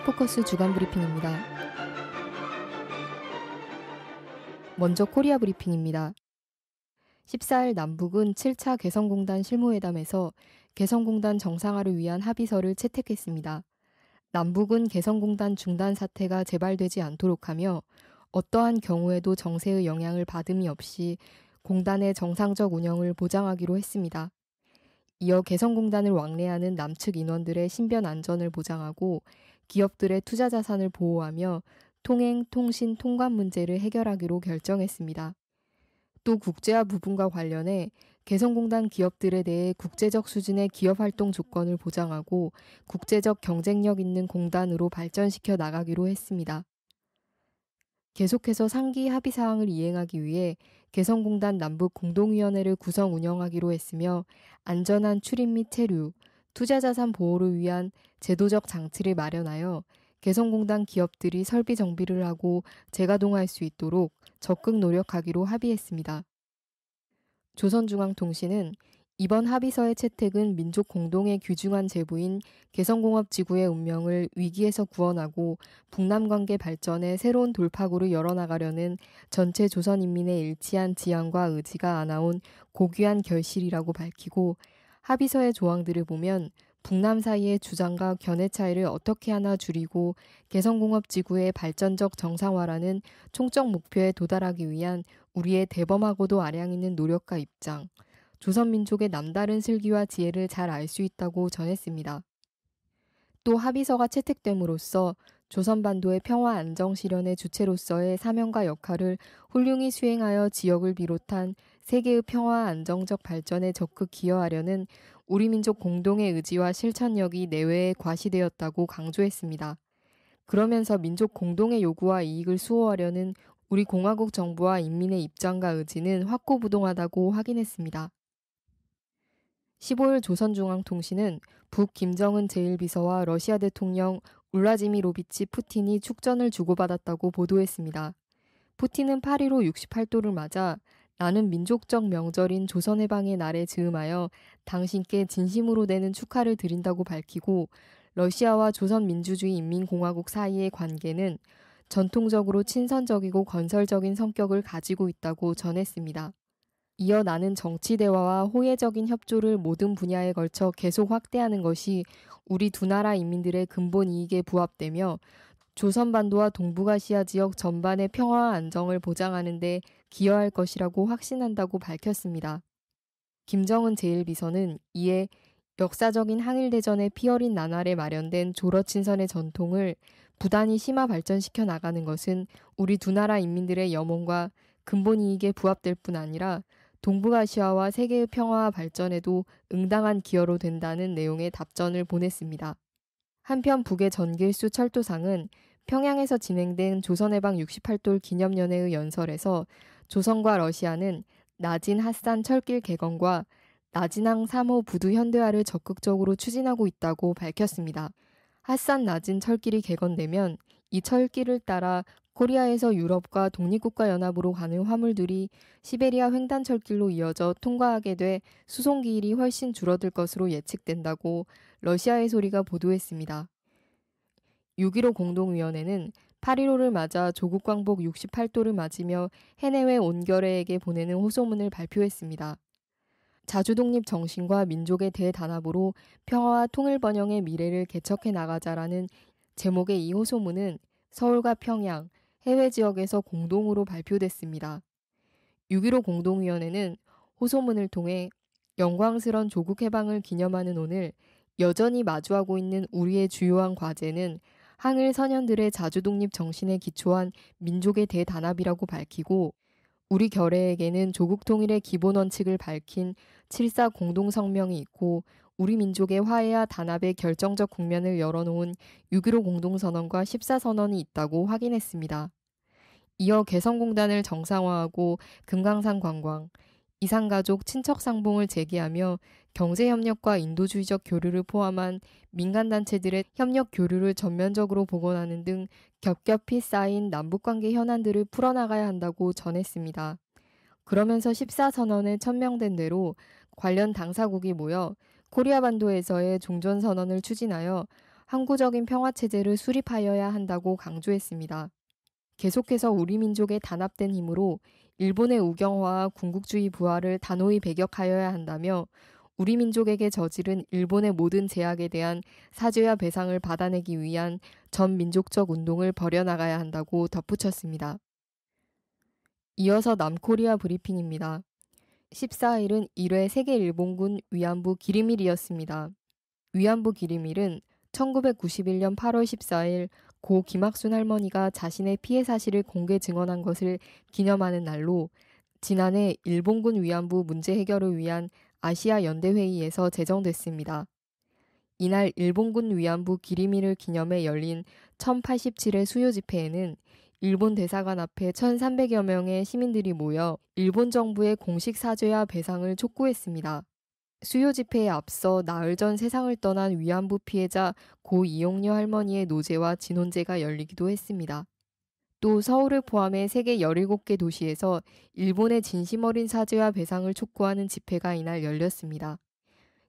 사회학 포커스 주간 브리핑입니다. 먼저 코리아 브리핑입니다. 14일 남북은 7차 개성공단 실무회담에서 개성공단 정상화를 위한 합의서를 채택했습니다. 남북은 개성공단 중단 사태가 재발되지 않도록 하며 어떠한 경우에도 정세의 영향을 받음이 없이 공단의 정상적 운영을 보장하기로 했습니다. 이어 개성공단을 왕래하는 남측 인원들의 신변 안전을 보장하고 기업들의 투자 자산을 보호하며 통행, 통신, 통관 문제를 해결하기로 결정했습니다. 또 국제화 부분과 관련해 개성공단 기업들에 대해 국제적 수준의 기업 활동 조건을 보장하고 국제적 경쟁력 있는 공단으로 발전시켜 나가기로 했습니다. 계속해서 상기 합의 사항을 이행하기 위해 개성공단 남북 공동위원회를 구성 운영하기로 했으며 안전한 출입 및 체류, 투자자산 보호를 위한 제도적 장치를 마련하여 개성공단 기업들이 설비 정비를 하고 재가동할 수 있도록 적극 노력하기로 합의했습니다. 조선중앙통신은 이번 합의서의 채택은 민족 공동의 귀중한 제부인 개성공업지구의 운명을 위기에서 구원하고 북남관계 발전의 새로운 돌파구를 열어나가려는 전체 조선인민의 일치한 지향과 의지가 안아온 고귀한 결실이라고 밝히고 합의서의 조항들을 보면 북남 사이의 주장과 견해 차이를 어떻게 하나 줄이고 개성공업 지구의 발전적 정상화라는 총적 목표에 도달하기 위한 우리의 대범하고도 아량 있는 노력과 입장, 조선민족의 남다른 슬기와 지혜를 잘 알 수 있다고 전했습니다. 또 합의서가 채택됨으로써 조선반도의 평화 안정 실현의 주체로서의 사명과 역할을 훌륭히 수행하여 지역을 비롯한 세계의 평화 안정적 발전에 적극 기여하려는 우리 민족 공동의 의지와 실천력이 내외에 과시되었다고 강조했습니다. 그러면서 민족 공동의 요구와 이익을 수호하려는 우리 공화국 정부와 인민의 입장과 의지는 확고부동하다고 확인했습니다. 15일 조선중앙통신은 북 김정은 제1비서와 러시아 대통령 울라지미 로비치 푸틴이 축전을 주고받았다고 보도했습니다. 푸틴은 8리로 68도를 맞아 나는 민족적 명절인 조선해방의 날에 즈음하여 당신께 진심으로 되는 축하를 드린다고 밝히고 러시아와 조선민주주의 인민공화국 사이의 관계는 전통적으로 친선적이고 건설적인 성격을 가지고 있다고 전했습니다. 이어 나는 정치 대화와 호혜적인 협조를 모든 분야에 걸쳐 계속 확대하는 것이 우리 두 나라 인민들의 근본 이익에 부합되며 조선반도와 동북아시아 지역 전반의 평화와 안정을 보장하는 데 기여할 것이라고 확신한다고 밝혔습니다. 김정은 제1비서는 이에 역사적인 항일대전의 피어린 나날에 마련된 조러친선의 전통을 부단히 심화 발전시켜 나가는 것은 우리 두 나라 인민들의 염원과 근본 이익에 부합될 뿐 아니라 동북아시아와 세계의 평화와 발전에도 응당한 기여로 된다는 내용의 답전을 보냈습니다. 한편 북의 전길수 철도상은 평양에서 진행된 조선해방 68돌 기념연회의 연설에서 조선과 러시아는 나진 핫산 철길 개건과 나진항 3호 부두 현대화를 적극적으로 추진하고 있다고 밝혔습니다. 핫산 나진 철길이 개건되면 이 철길을 따라 코리아에서 유럽과 독립국가연합으로 가는 화물들이 시베리아 횡단철길로 이어져 통과하게 돼 수송기일이 훨씬 줄어들 것으로 예측된다고 러시아의 소리가 보도했습니다. 6.15 공동위원회는 8.15를 맞아 조국 광복 68도를 맞으며 해내외 온결회에게 보내는 호소문을 발표했습니다. 자주독립 정신과 민족의 대단합으로 평화와 통일 번영의 미래를 개척해 나가자라는 제목의 이 호소문은 서울과 평양, 해외 지역에서 공동으로 발표됐습니다. 6.15 공동위원회는 호소문을 통해 영광스런 조국 해방을 기념하는 오늘 여전히 마주하고 있는 우리의 주요한 과제는 항일 선현들의 자주 독립 정신에 기초한 민족의 대단합이라고 밝히고 우리 결의에게는 조국 통일의 기본 원칙을 밝힌 7사 공동성명이 있고 우리 민족의 화해와 단합의 결정적 국면을 열어놓은 6.15 공동선언과 14선언이 있다고 확인했습니다. 이어 개성공단을 정상화하고 금강산 관광, 이산가족 친척 상봉을 제기하며 경제협력과 인도주의적 교류를 포함한 민간단체들의 협력 교류를 전면적으로 복원하는 등 겹겹이 쌓인 남북관계 현안들을 풀어나가야 한다고 전했습니다. 그러면서 14선언에 천명된 대로 관련 당사국이 모여 코리아 반도에서의 종전선언을 추진하여 항구적인 평화체제를 수립하여야 한다고 강조했습니다. 계속해서 우리 민족의 단합된 힘으로 일본의 우경화와 군국주의 부활을 단호히 배격하여야 한다며 우리 민족에게 저지른 일본의 모든 제약에 대한 사죄와 배상을 받아내기 위한 전 민족적 운동을 벌여나가야 한다고 덧붙였습니다. 이어서 남코리아 브리핑입니다. 14일은 1회 세계일본군 위안부 기림일이었습니다. 위안부 기림일은 1991년 8월 14일 고 김학순 할머니가 자신의 피해 사실을 공개 증언한 것을 기념하는 날로 지난해 일본군 위안부 문제 해결을 위한 아시아 연대회의에서 제정됐습니다. 이날 일본군 위안부 기리미를 기념해 열린 1087회 수요 집회에는 일본 대사관 앞에 1,300여 명의 시민들이 모여 일본 정부의 공식 사죄와 배상을 촉구했습니다. 수요 집회에 앞서 나흘 전 세상을 떠난 위안부 피해자 고 이용녀 할머니의 노제와 진혼제가 열리기도 했습니다. 또 서울을 포함해 세계 17개 도시에서 일본의 진심 어린 사죄와 배상을 촉구하는 집회가 이날 열렸습니다.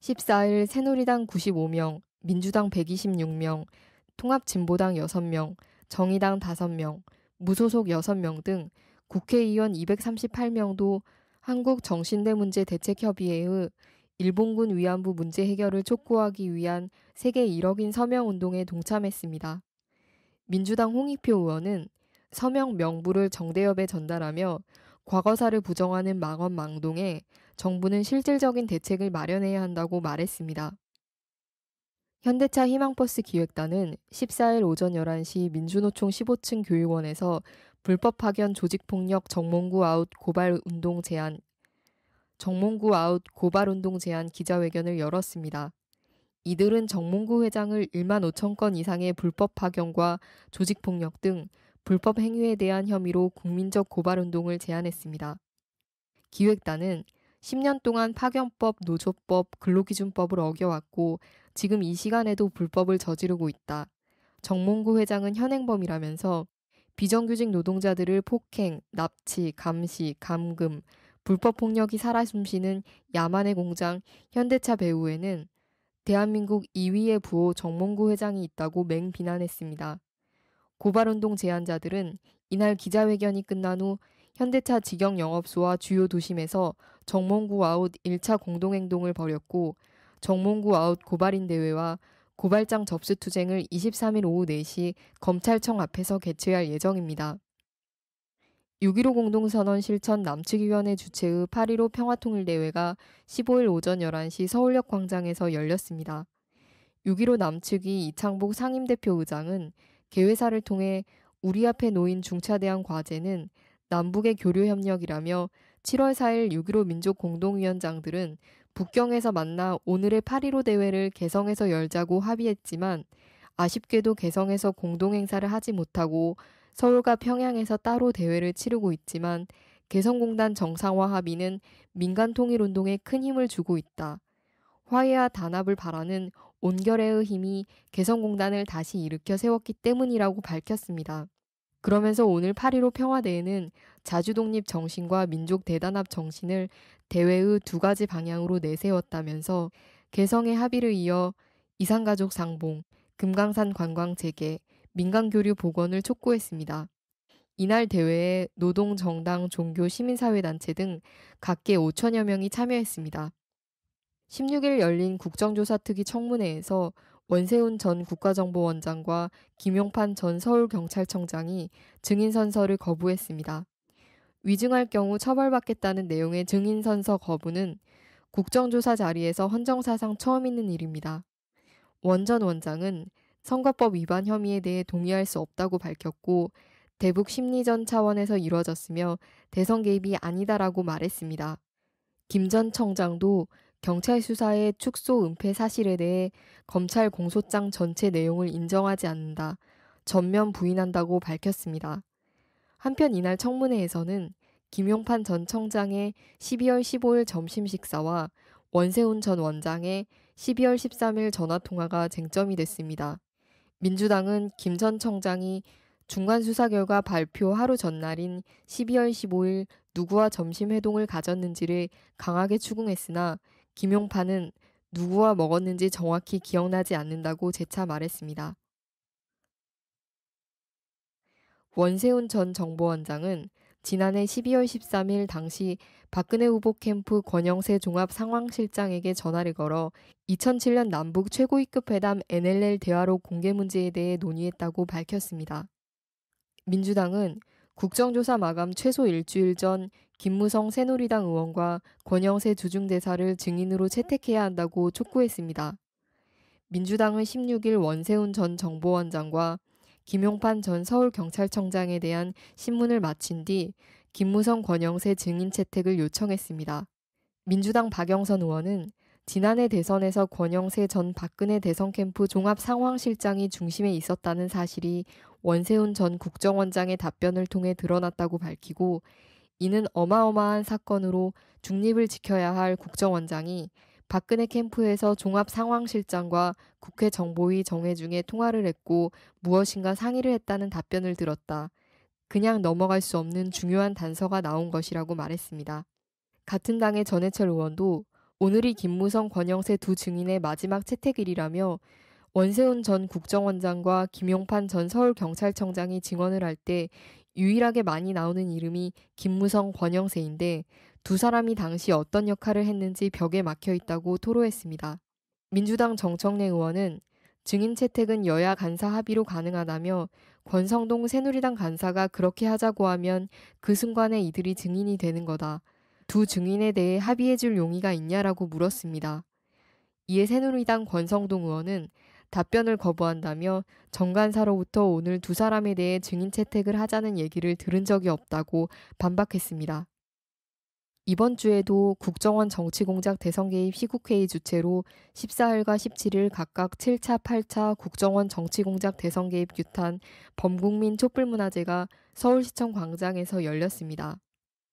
14일 새누리당 95명, 민주당 126명, 통합진보당 6명, 정의당 5명, 무소속 6명 등 국회의원 238명도 한국정신대문제대책협의회의 일본군 위안부 문제 해결을 촉구하기 위한 세계 1억인 서명 운동에 동참했습니다. 민주당 홍익표 의원은 서명 명부를 정대협에 전달하며 과거사를 부정하는 망언 망동에 정부는 실질적인 대책을 마련해야 한다고 말했습니다. 현대차 희망버스 기획단은 14일 오전 11시 민주노총 15층 교육원에서 불법 파견 조직폭력 정몽구 아웃 고발 운동 제안 정몽구 아웃 고발운동 제안 기자회견을 열었습니다. 이들은 정몽구 회장을 1만 5천 건 이상의 불법 파견과 조직폭력 등 불법 행위에 대한 혐의로 국민적 고발운동을 제안했습니다. 기획단은 10년 동안 파견법, 노조법, 근로기준법을 어겨왔고 지금 이 시간에도 불법을 저지르고 있다. 정몽구 회장은 현행범이라면서 비정규직 노동자들을 폭행, 납치, 감시, 감금, 불법 폭력이 살아 숨쉬는 야만의 공장 현대차 배후에는 대한민국 2위의 부호 정몽구 회장이 있다고 맹비난했습니다. 고발운동 제안자들은 이날 기자회견이 끝난 후 현대차 직영 영업소와 주요 도심에서 정몽구 아웃 1차 공동행동을 벌였고 정몽구 아웃 고발인 대회와 고발장 접수 투쟁을 23일 오후 4시 검찰청 앞에서 개최할 예정입니다. 6.15 공동선언 실천 남측위원회 주최의 8.15 평화통일대회가 15일 오전 11시 서울역 광장에서 열렸습니다. 6.15 남측위 이창복 상임대표 의장은 개회사를 통해 우리 앞에 놓인 중차대한 과제는 남북의 교류협력이라며 7월 4일 6.15 민족 공동위원장들은 북경에서 만나 오늘의 8.15 대회를 개성에서 열자고 합의했지만 아쉽게도 개성에서 공동행사를 하지 못하고 서울과 평양에서 따로 대회를 치르고 있지만 개성공단 정상화 합의는 민간 통일 운동에 큰 힘을 주고 있다. 화해와 단합을 바라는 온결의 힘이 개성공단을 다시 일으켜 세웠기 때문이라고 밝혔습니다. 그러면서 오늘 8.15 평화대회는 자주독립 정신과 민족 대단합 정신을 대회의 두 가지 방향으로 내세웠다면서 개성의 합의를 이어 이산가족 상봉, 금강산 관광 재개, 민간교류 복원을 촉구했습니다. 이날 대회에 노동, 정당, 종교, 시민사회단체 등 각계 5천여 명이 참여했습니다. 16일 열린 국정조사특위 청문회에서 원세훈 전 국가정보원장과 김용판 전 서울경찰청장이 증인선서를 거부했습니다. 위증할 경우 처벌받겠다는 내용의 증인선서 거부는 국정조사 자리에서 헌정사상 처음 있는 일입니다. 원전 원장은 선거법 위반 혐의에 대해 동의할 수 없다고 밝혔고 대북 심리전 차원에서 이루어졌으며 대선 개입이 아니다라고 말했습니다. 김 전 청장도 경찰 수사의 축소 은폐 사실에 대해 검찰 공소장 전체 내용을 인정하지 않는다. 전면 부인한다고 밝혔습니다. 한편 이날 청문회에서는 김용판 전 청장의 12월 15일 점심 식사와 원세훈 전 원장의 12월 13일 전화 통화가 쟁점이 됐습니다. 민주당은 김 전 청장이 중간 수사 결과 발표 하루 전날인 12월 15일 누구와 점심 회동을 가졌는지를 강하게 추궁했으나 김용판은 누구와 먹었는지 정확히 기억나지 않는다고 재차 말했습니다. 원세훈 전 정보원장은 지난해 12월 13일 당시 박근혜 후보 캠프 권영세 종합 상황실장에게 전화를 걸어 2007년 남북 최고위급 회담 NLL 대화로 공개 문제에 대해 논의했다고 밝혔습니다. 민주당은 국정조사 마감 최소 일주일 전 김무성 새누리당 의원과 권영세 주중대사를 증인으로 채택해야 한다고 촉구했습니다. 민주당은 16일 원세훈 전 정보원장과 김용판 전 서울경찰청장에 대한 신문을 마친 뒤 김무성 권영세 증인 채택을 요청했습니다. 민주당 박영선 의원은 지난해 대선에서 권영세 전 박근혜 대선 캠프 종합 상황실장이 중심에 있었다는 사실이 원세훈 전 국정원장의 답변을 통해 드러났다고 밝히고 이는 어마어마한 사건으로 중립을 지켜야 할 국정원장이 박근혜 캠프에서 종합상황실장과 국회 정보위 정회 중에 통화를 했고 무엇인가 상의를 했다는 답변을 들었다. 그냥 넘어갈 수 없는 중요한 단서가 나온 것이라고 말했습니다. 같은 당의 전해철 의원도 오늘이 김무성 권영세 두 증인의 마지막 채택일이라며 원세훈 전 국정원장과 김용판 전 서울경찰청장이 증언을 할 때 유일하게 많이 나오는 이름이 김무성 권영세인데 두 사람이 당시 어떤 역할을 했는지 벽에 막혀 있다고 토로했습니다. 민주당 정청래 의원은 증인 채택은 여야 간사 합의로 가능하다며 권성동 새누리당 간사가 그렇게 하자고 하면 그 순간에 이들이 증인이 되는 거다. 두 증인에 대해 합의해줄 용의가 있냐라고 물었습니다. 이에 새누리당 권성동 의원은 답변을 거부한다며 정 간사로부터 오늘 두 사람에 대해 증인 채택을 하자는 얘기를 들은 적이 없다고 반박했습니다. 이번 주에도 국정원 정치공작 대선 개입 희국회의 주최로 14일과 17일 각각 7차, 8차 국정원 정치공작 대선 개입 규탄 범국민 촛불문화제가 서울시청 광장에서 열렸습니다.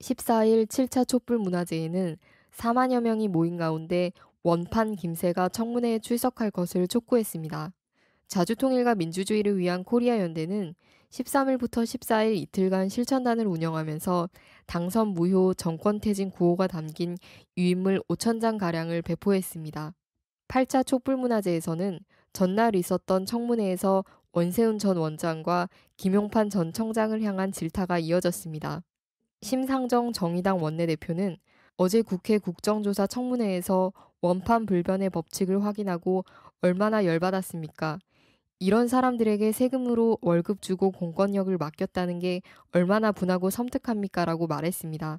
14일 7차 촛불문화제에는 4만여 명이 모인 가운데 원판 김세가 청문회에 출석할 것을 촉구했습니다. 자주통일과 민주주의를 위한 코리아 연대는 13일부터 14일 이틀간 실천단을 운영하면서 당선 무효 정권 퇴진 구호가 담긴 유인물 5천장 가량을 배포했습니다. 8차 촛불문화제에서는 전날 있었던 청문회에서 원세훈 전 원장과 김용판 전 청장을 향한 질타가 이어졌습니다. 심상정 정의당 원내대표는 어제 국회 국정조사 청문회에서 원판 불변의 법칙을 확인하고 얼마나 열받았습니까? 이런 사람들에게 세금으로 월급 주고 공권력을 맡겼다는 게 얼마나 분하고 섬뜩합니까라고 말했습니다.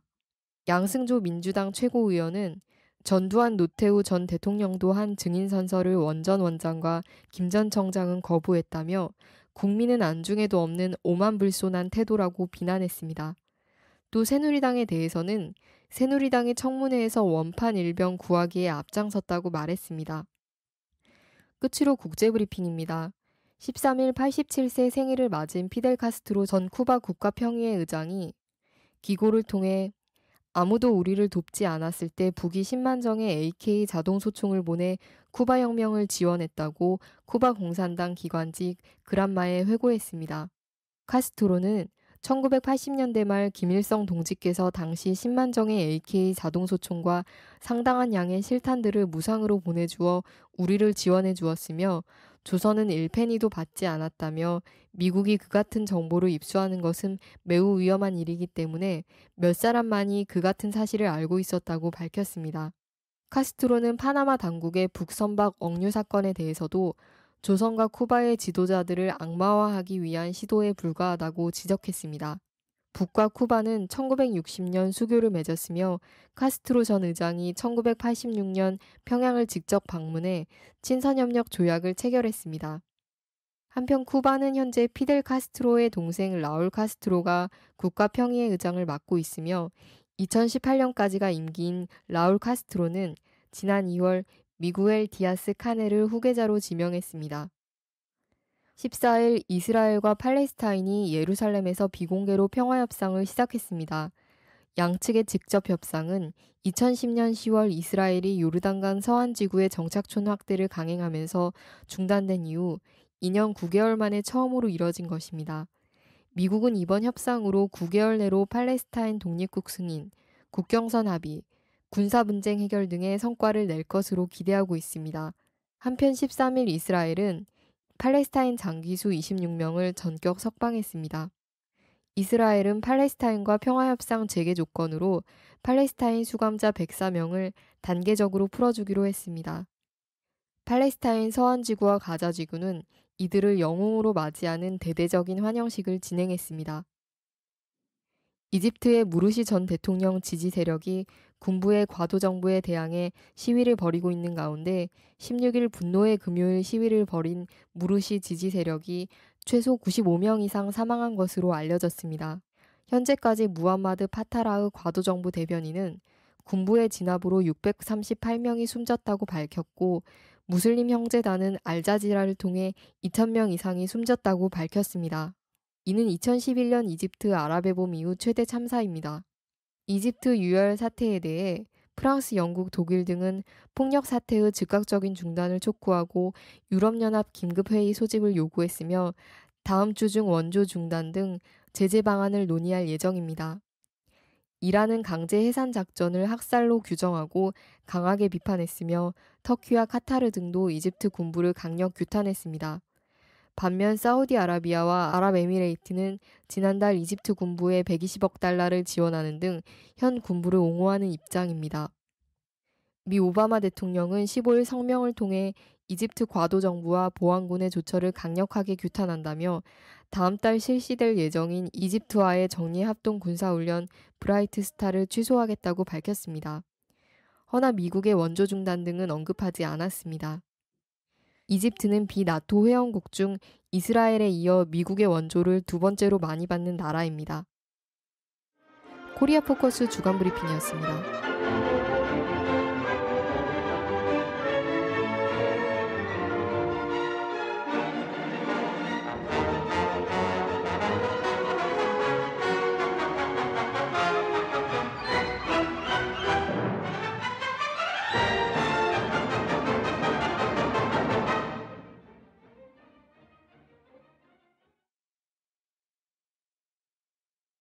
양승조 민주당 최고위원은 전두환 노태우 전 대통령도 한 증인선서를 원전 원장과 김 전 청장은 거부했다며 국민은 안중에도 없는 오만불손한 태도라고 비난했습니다. 또 새누리당에 대해서는 새누리당의 청문회에서 원판 일병 구하기에 앞장섰다고 말했습니다. 끝으로 국제브리핑입니다. 13일 87세 생일을 맞은 피델 카스트로 전 쿠바 국가평의회 의장이 기고를 통해 아무도 우리를 돕지 않았을 때 북이 10만 정의 AK 자동 소총을 보내 쿠바 혁명을 지원했다고 쿠바 공산당 기관직 그란마에 회고했습니다. 카스트로는 1980년대 말 김일성 동지께서 당시 10만 정의 AK 자동소총과 상당한 양의 실탄들을 무상으로 보내주어 우리를 지원해 주었으며 조선은 1페니도 받지 않았다며 미국이 그 같은 정보를 입수하는 것은 매우 위험한 일이기 때문에 몇 사람만이 그 같은 사실을 알고 있었다고 밝혔습니다. 카스트로는 파나마 당국의 북선박 억류 사건에 대해서도 조선과 쿠바의 지도자들을 악마화하기 위한 시도에 불과하다고 지적했습니다. 북과 쿠바는 1960년 수교를 맺었으며 카스트로 전 의장이 1986년 평양을 직접 방문해 친선협력 조약을 체결했습니다. 한편 쿠바는 현재 피델 카스트로의 동생 라울 카스트로가 국가평의회 의장을 맡고 있으며 2018년까지가 임기인 라울 카스트로는 지난 2월 미구엘 디아스 카네를 후계자로 지명했습니다. 14일 이스라엘과 팔레스타인이 예루살렘에서 비공개로 평화협상을 시작했습니다. 양측의 직접 협상은 2010년 10월 이스라엘이 요르단강 서안 지구의 정착촌 확대를 강행하면서 중단된 이후 2년 9개월 만에 처음으로 이뤄진 것입니다. 미국은 이번 협상으로 9개월 내로 팔레스타인 독립국 승인, 국경선 합의, 군사 분쟁 해결 등의 성과를 낼 것으로 기대하고 있습니다. 한편 13일 이스라엘은 팔레스타인 장기수 26명을 전격 석방했습니다. 이스라엘은 팔레스타인과 평화협상 재개 조건으로 팔레스타인 수감자 104명을 단계적으로 풀어주기로 했습니다. 팔레스타인 서한지구와 가자지구는 이들을 영웅으로 맞이하는 대대적인 환영식을 진행했습니다. 이집트의 무르시 전 대통령 지지 세력이 군부의 과도 정부에 대항해 시위를 벌이고 있는 가운데 16일 분노의 금요일 시위를 벌인 무르시 지지 세력이 최소 95명 이상 사망한 것으로 알려졌습니다. 현재까지 무함마드 파타라의 과도 정부 대변인은 군부의 진압으로 638명이 숨졌다고 밝혔고 무슬림 형제단은 알자지라를 통해 2,000명 이상이 숨졌다고 밝혔습니다. 이는 2011년 이집트 아랍에봄 이후 최대 참사입니다. 이집트 유혈 사태에 대해 프랑스, 영국, 독일 등은 폭력 사태의 즉각적인 중단을 촉구하고 유럽연합 긴급회의 소집을 요구했으며 다음 주 중 원조 중단 등 제재 방안을 논의할 예정입니다. 이란은 강제 해산 작전을 학살로 규정하고 강하게 비판했으며 터키와 카타르 등도 이집트 군부를 강력 규탄했습니다. 반면 사우디아라비아와 아랍에미레이트는 지난달 이집트 군부에 120억 달러를 지원하는 등 현 군부를 옹호하는 입장입니다. 미 오바마 대통령은 15일 성명을 통해 이집트 과도 정부와 보안군의 조처를 강력하게 규탄한다며 다음 달 실시될 예정인 이집트와의 정리 합동 군사훈련 브라이트 스타를 취소하겠다고 밝혔습니다. 허나 미국의 원조 중단 등은 언급하지 않았습니다. 이집트는 비나토 회원국 중 이스라엘에 이어 미국의 원조를 두 번째로 많이 받는 나라입니다. 코리아 포커스 주간 브리핑이었습니다.